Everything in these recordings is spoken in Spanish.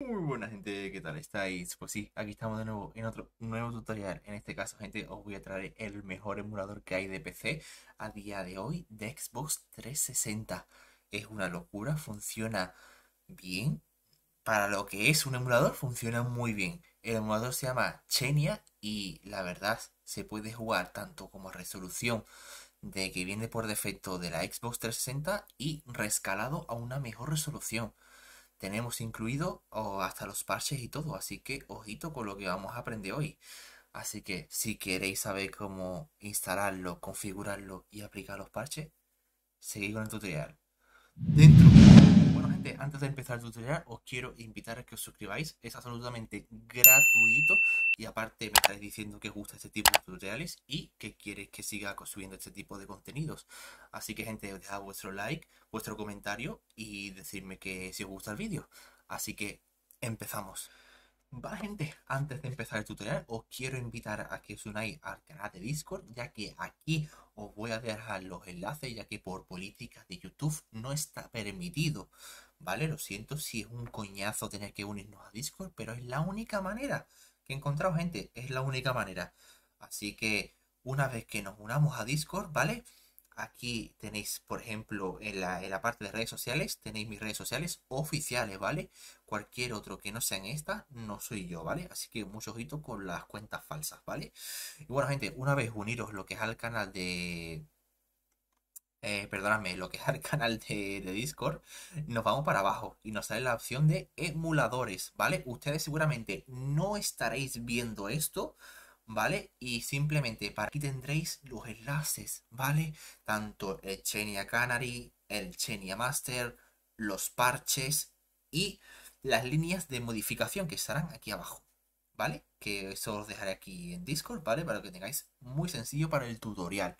Muy buena gente, ¿qué tal estáis? Pues sí, aquí estamos de nuevo en otro nuevo tutorial. En este caso, gente, os voy a traer el mejor emulador que hay de PC a día de hoy de Xbox 360. Es una locura, funciona bien. Para lo que es un emulador, funciona muy bien. El emulador se llama Chenia y la verdad se puede jugar tanto como resolución de que viene por defecto de la Xbox 360 y rescalado a una mejor resolución tenemos incluido hasta los parches y todo, así que ojito con lo que vamos a aprender hoy. Así que si queréis saber cómo instalarlo, configurarlo y aplicar los parches, seguid con el tutorial. Dentro antes de empezar el tutorial, os quiero invitar a que os suscribáis. Es absolutamente gratuito y aparte me estáis diciendo que os gusta este tipo de tutoriales y que queréis que siga construyendo este tipo de contenidos. Así que, gente, os dejad vuestro like, vuestro comentario y decirme que si os gusta el vídeo. Así que empezamos. Vale gente, antes de empezar el tutorial os quiero invitar a que os unáis al canal de Discord ya que aquí os voy a dejar los enlaces ya que por políticas de YouTube no está permitido ¿Vale? Lo siento si es un coñazo tener que unirnos a Discord, pero es la única manera que he encontrado, gente. Es la única manera. Así que una vez que nos unamos a Discord, ¿vale? Aquí tenéis, por ejemplo, en la, en la, parte de redes sociales, tenéis mis redes sociales oficiales, ¿vale? Cualquier otro que no sea en estas, no soy yo, ¿vale? Así que mucho ojito con las cuentas falsas, ¿vale? Y bueno, gente, una vez uniros lo que es al canal de, eh, perdóname, lo que es el canal de, de, Discord, nos vamos para abajo y nos sale la opción de emuladores, ¿vale? Ustedes seguramente no estaréis viendo esto, ¿vale? Y simplemente para aquí tendréis los enlaces, ¿vale? Tanto el Chenia Canary, el Chenia Master, los parches y las líneas de modificación que estarán aquí abajo, ¿vale? Que eso os dejaré aquí en Discord, ¿vale? Para que tengáis muy sencillo para el tutorial.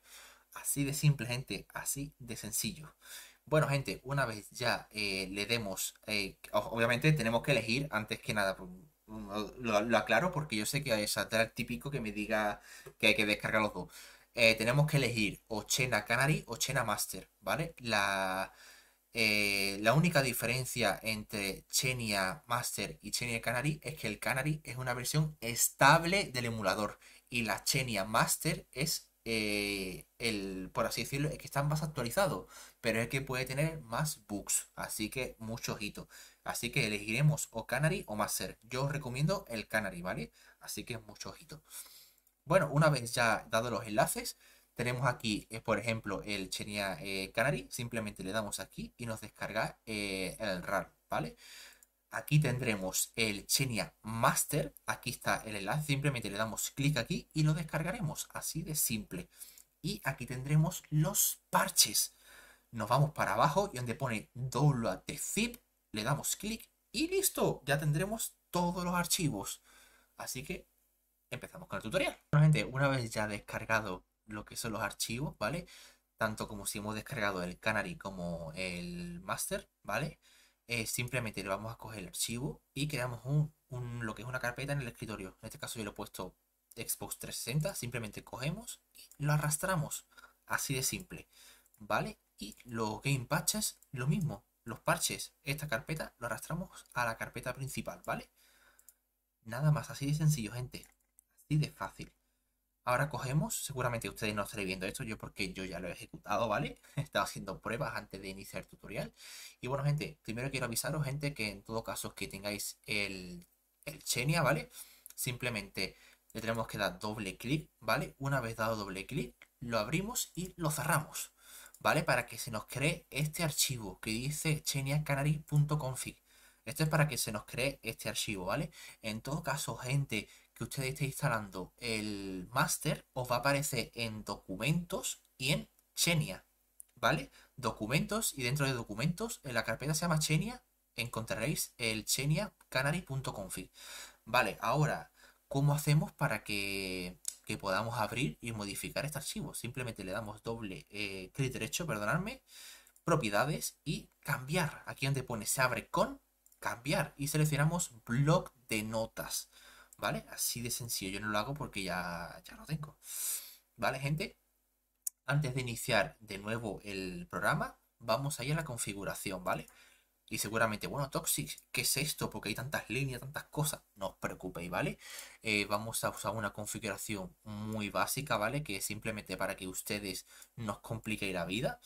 Así de simple, gente. Así de sencillo. Bueno, gente, una vez ya eh, le demos, eh, obviamente tenemos que elegir antes que nada. Pues, mm, lo, aclaro porque yo sé que es atrás típico que me diga que hay que descargar los dos. Eh, tenemos que elegir o Chena Canary o Chena Master, ¿vale? La, la única diferencia entre Chenia Master y Chenia Canary es que el Canary es una versión estable del emulador y la Chenia Master es eh, el, por así decirlo, es que está más actualizado, pero es que puede tener más bugs, así que mucho ojito. Así que elegiremos o Canary o Master. Yo os recomiendo el Canary, ¿vale? Así que mucho ojito. Bueno, una vez ya dados los enlaces, tenemos aquí, eh, por ejemplo, el Chenia eh, Canary. Simplemente le damos aquí y nos descarga el RAR, ¿vale? Aquí tendremos el chenia Master. Aquí está el enlace. Simplemente le damos clic aquí y lo descargaremos. Así de simple. Y aquí tendremos los parches. Nos vamos para abajo y donde pone download de zip, le damos clic y listo. Ya tendremos todos los archivos. Así que empezamos con el tutorial. una vez ya descargado lo que son los archivos, ¿vale? Tanto como si hemos descargado el Canary como el Master, ¿vale? vale eh, simplemente le vamos a coger el archivo y creamos un, lo que es una carpeta en el escritorio. En este caso yo lo he puesto Xbox 360, simplemente cogemos y lo arrastramos, así de simple, ¿vale? Y los game patches, lo mismo, los parches, esta carpeta lo arrastramos a la carpeta principal, ¿vale? Nada más, así de sencillo, gente, así de fácil. Ahora cogemos, seguramente ustedes no estaréis viendo esto, yo porque yo ya lo he ejecutado, ¿vale? He estado haciendo pruebas antes de iniciar el tutorial. Y bueno, gente, primero quiero avisaros, gente, que en todo caso que tengáis el, el ¿vale? Simplemente le tenemos que dar doble clic, ¿vale? Una vez dado doble clic, lo abrimos y lo cerramos, ¿vale? Para que se nos cree este archivo que dice cheniacanary.config. Esto es para que se nos cree este archivo, ¿vale? En todo caso, gente que ustedes esté instalando el master, os va a aparecer en documentos y en Chenia, ¿vale? Documentos y dentro de documentos, en la carpeta se llama Chenia, encontraréis el canary.config. Vale, ahora, ¿cómo hacemos para que, podamos abrir y modificar este archivo? Simplemente le damos doble eh, clic derecho, perdonadme, propiedades y cambiar. Aquí donde pone se abre con, cambiar y seleccionamos blog de notas. ¿Vale? Así de sencillo. Yo no lo hago porque ya, ya lo tengo. ¿Vale, gente? Antes de iniciar de nuevo el programa, vamos ahí a la configuración, ¿vale? Y seguramente, bueno, Toxic, ¿qué es esto? Porque hay tantas líneas, tantas cosas. No os preocupéis, ¿vale? Eh, vamos a usar una configuración muy básica, ¿vale? Que es simplemente para que ustedes nos compliquéis la vida.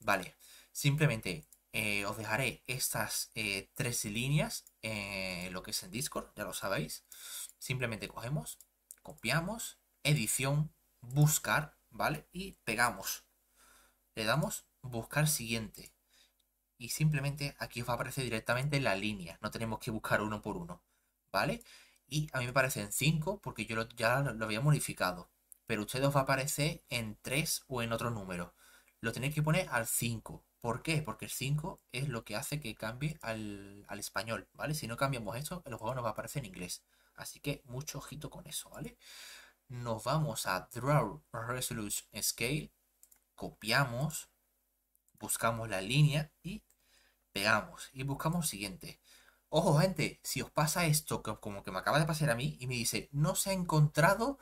Vale, simplemente eh, os dejaré estas eh, tres líneas en lo que es en Discord, ya lo sabéis. Simplemente cogemos, copiamos, edición, buscar, ¿vale? Y pegamos. Le damos buscar siguiente. Y simplemente aquí os va a aparecer directamente la línea. No tenemos que buscar uno por uno, ¿vale? Y a mí me parecen 5 porque yo ya lo había modificado. Pero usted os va a aparecer en 3 o en otro número. Lo tenéis que poner al 5, ¿Por qué? Porque el 5 es lo que hace que cambie al, español, ¿vale? Si no cambiamos esto, el juego nos va a aparecer en inglés. Así que mucho ojito con eso, ¿vale? Nos vamos a Draw Resolution Scale, copiamos, buscamos la línea y pegamos. Y buscamos siguiente. Ojo, gente, si os pasa esto, como que me acaba de pasar a mí, y me dice, no se ha encontrado,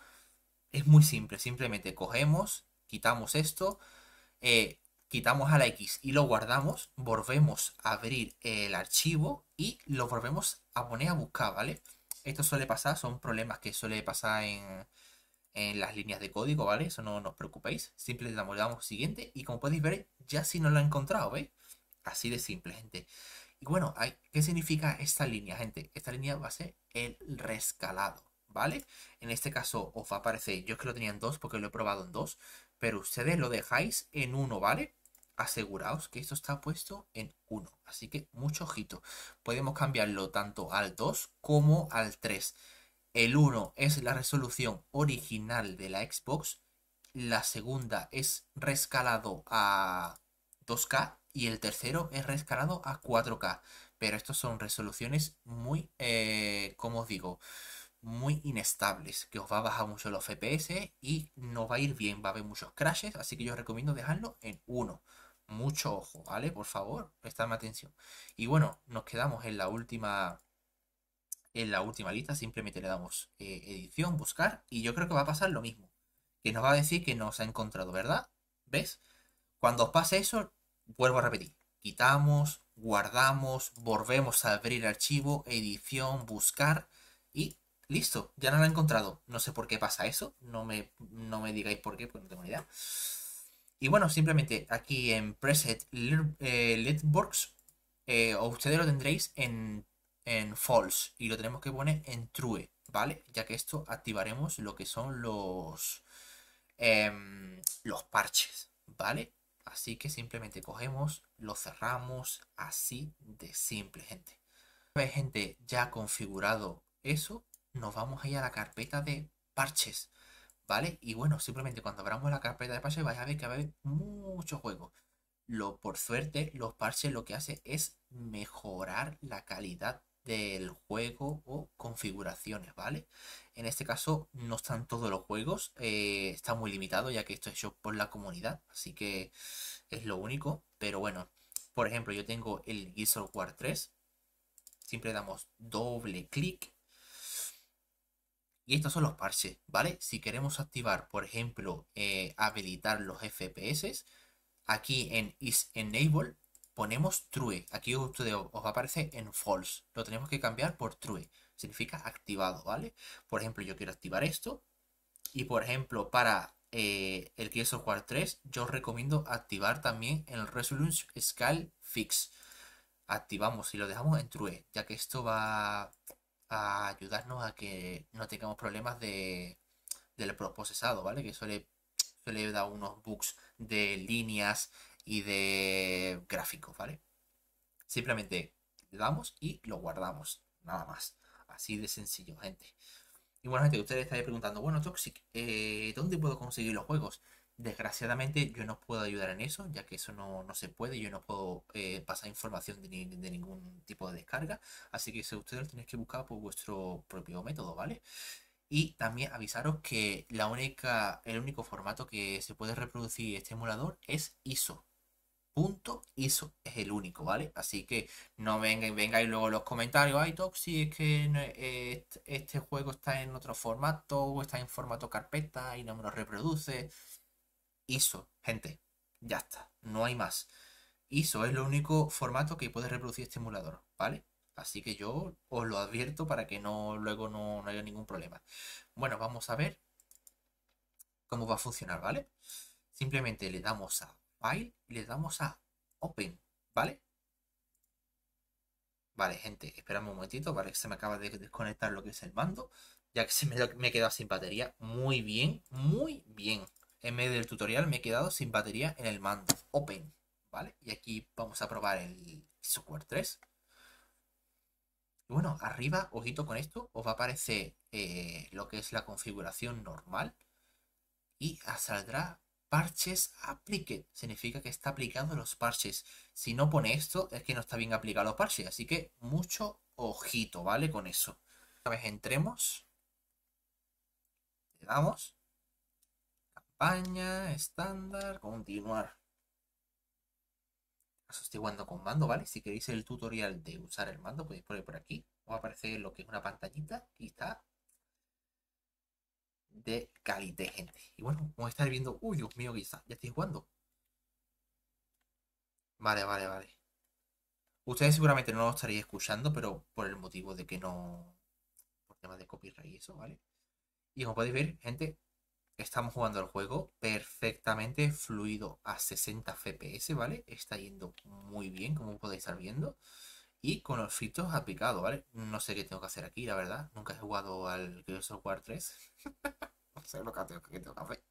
es muy simple. Simplemente cogemos, quitamos esto, eh, quitamos a la X y lo guardamos, volvemos a abrir el archivo y lo volvemos a poner a buscar, ¿vale? Esto suele pasar, son problemas que suele pasar en, las líneas de código, ¿vale? Eso no, nos os preocupéis, simplemente damos, le siguiente y como podéis ver, ya si no lo ha encontrado, ¿veis? Así de simple, gente. Y bueno, ¿qué significa esta línea, gente? Esta línea va a ser el rescalado, ¿vale? En este caso os va a aparecer, yo es que lo tenía en dos porque lo he probado en dos, pero ustedes lo dejáis en 1, ¿vale? Aseguraos que esto está puesto en 1. Así que mucho ojito. Podemos cambiarlo tanto al 2 como al 3. El 1 es la resolución original de la Xbox. La segunda es rescalado a 2K. Y el tercero es rescalado a 4K. Pero estas son resoluciones muy, eh, como os digo, muy inestables, que os va a bajar mucho los FPS y no va a ir bien, va a haber muchos crashes, así que yo os recomiendo dejarlo en uno Mucho ojo, ¿vale? Por favor, prestadme atención. Y bueno, nos quedamos en la última en la última lista, simplemente le damos eh, edición, buscar, y yo creo que va a pasar lo mismo, que nos va a decir que nos ha encontrado, ¿verdad? ¿Ves? Cuando os pase eso, vuelvo a repetir, quitamos, guardamos, volvemos a abrir archivo, edición, buscar, y Listo, ya no lo he encontrado. No sé por qué pasa eso. No me, me digáis por qué, porque no tengo ni idea. Y bueno, simplemente aquí en preset Litbox, eh, eh, ustedes lo tendréis en, false y lo tenemos que poner en true, ¿vale? Ya que esto activaremos lo que son los, em, los parches, ¿vale? Así que simplemente cogemos, lo cerramos así de simple, gente. Una gente, ya configurado eso, nos vamos a ir a la carpeta de parches, ¿vale? Y bueno, simplemente cuando abramos la carpeta de parches vais a ver que va a haber muchos juegos. Lo, por suerte, los parches lo que hace es mejorar la calidad del juego o configuraciones, ¿vale? En este caso no están todos los juegos, eh, está muy limitado ya que esto es hecho por la comunidad, así que es lo único, pero bueno, por ejemplo yo tengo el Gears of War 3, siempre damos doble clic y estos son los parches, ¿vale? Si queremos activar, por ejemplo, eh, habilitar los FPS, aquí en is enable ponemos true. E. Aquí va os aparece en false. Lo tenemos que cambiar por true. E. Significa activado, ¿vale? Por ejemplo, yo quiero activar esto. Y por ejemplo, para eh, el queso War 3, yo os recomiendo activar también el Resolution Scale Fix. Activamos y lo dejamos en true, e, ya que esto va a ayudarnos a que no tengamos problemas de, del procesado, ¿vale? Que suele, suele dar unos bugs de líneas y de gráficos, ¿vale? Simplemente damos y lo guardamos, nada más. Así de sencillo, gente. Y bueno, gente, ustedes estarían preguntando, bueno, Toxic, eh, ¿dónde puedo conseguir los juegos? Desgraciadamente yo no puedo ayudar en eso, ya que eso no, se puede, yo no puedo eh, pasar información de, ningún tipo de descarga, así que si ustedes lo tenéis que buscar por vuestro propio método, ¿vale? Y también avisaros que la única, el único formato que se puede reproducir este emulador es ISO. Punto ISO es el único, ¿vale? Así que no vengáis luego los comentarios, ay Top, si es que eh, este, este juego está en otro formato o está en formato carpeta y no me lo reproduce. ISO, gente. Ya está, no hay más. ISO es lo único formato que puede reproducir este emulador, ¿vale? Así que yo os lo advierto para que no luego no, haya ningún problema. Bueno, vamos a ver cómo va a funcionar, ¿vale? Simplemente le damos a File, y le damos a Open, ¿vale? Vale, gente, esperamos un momentito, ¿vale? Que se me acaba de desconectar lo que es el mando, ya que se me, me quedado sin batería. Muy bien, muy bien. En medio del tutorial me he quedado sin batería en el mando. Open. ¿Vale? Y aquí vamos a probar el software 3. Y bueno, arriba, ojito con esto, os va a aparecer eh, lo que es la configuración normal. Y saldrá parches aplique Significa que está aplicando los parches. Si no pone esto, es que no está bien aplicado los parches. Así que mucho ojito, ¿vale? Con eso. Una vez entremos, le damos España, estándar, continuar. Estoy jugando con mando, ¿vale? Si queréis el tutorial de usar el mando, podéis poner por aquí. Os aparecer lo que es una pantallita y está de calidad, gente. Y bueno, como estáis viendo, uy, Dios mío, quizás ya estoy jugando. Vale, vale, vale. Ustedes seguramente no lo estaréis escuchando, pero por el motivo de que no... Por temas de copyright y eso, ¿vale? Y como podéis ver, gente, estamos jugando el juego perfectamente fluido a 60 FPS, ¿vale? Está yendo muy bien, como podéis estar viendo. Y con los filtros aplicados, ¿vale? No sé qué tengo que hacer aquí, la verdad. Nunca he jugado al Gears of War 3. no sé lo que tengo, que hacer.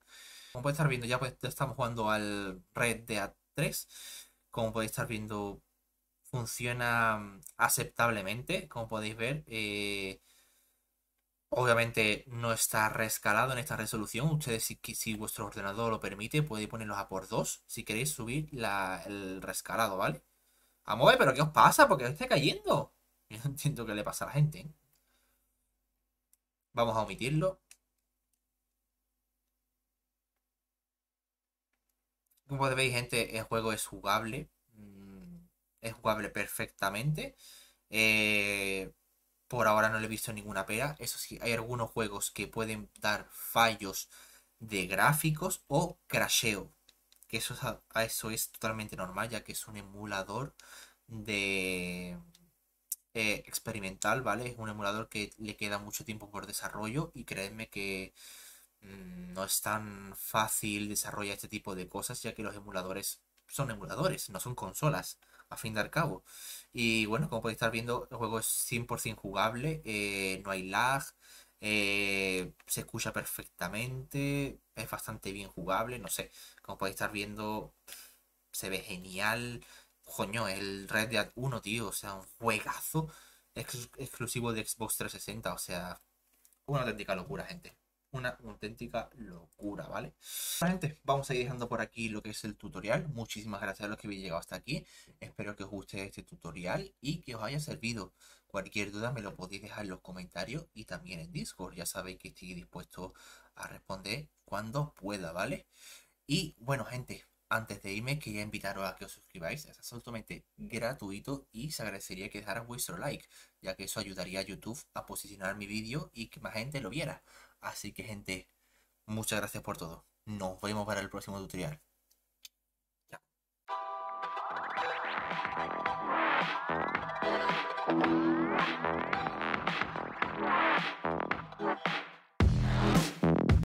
Como podéis estar viendo, ya pues, estamos jugando al Red Dead 3. Como podéis estar viendo, funciona mm, aceptablemente, como podéis ver. Eh, Obviamente no está rescalado en esta resolución. Ustedes, si, si vuestro ordenador lo permite, podéis ponerlos a por 2 si queréis subir la, el rescalado, ¿vale? A mover, pero ¿qué os pasa? Porque os está cayendo. Yo no entiendo qué le pasa a la gente. ¿eh? Vamos a omitirlo. Como podéis gente, el juego es jugable. Mm, es jugable perfectamente. Eh, por ahora no le he visto ninguna pega. Eso sí, hay algunos juegos que pueden dar fallos de gráficos o crasheo. Que eso es, eso es totalmente normal, ya que es un emulador de eh, experimental, ¿vale? Es un emulador que le queda mucho tiempo por desarrollo y creedme que mm, no es tan fácil desarrollar este tipo de cosas, ya que los emuladores son emuladores, no son consolas a fin de al cabo. Y bueno, como podéis estar viendo, el juego es 100% jugable, eh, no hay lag, eh, se escucha perfectamente, es bastante bien jugable, no sé, como podéis estar viendo, se ve genial. Coño, el Red Dead 1, tío, o sea, un juegazo exclusivo de Xbox 360, o sea, una auténtica locura, gente una auténtica locura, ¿vale? gente, vamos a ir dejando por aquí lo que es el tutorial. Muchísimas gracias a los que habéis llegado hasta aquí. Espero que os guste este tutorial y que os haya servido. Cualquier duda me lo podéis dejar en los comentarios y también en Discord. Ya sabéis que estoy dispuesto a responder cuando pueda, ¿vale? Y bueno, gente, antes de irme quería invitaros a que os suscribáis, es absolutamente gratuito y se agradecería que dejara vuestro like, ya que eso ayudaría a YouTube a posicionar mi vídeo y que más gente lo viera. Así que gente, muchas gracias por todo. Nos vemos para el próximo tutorial.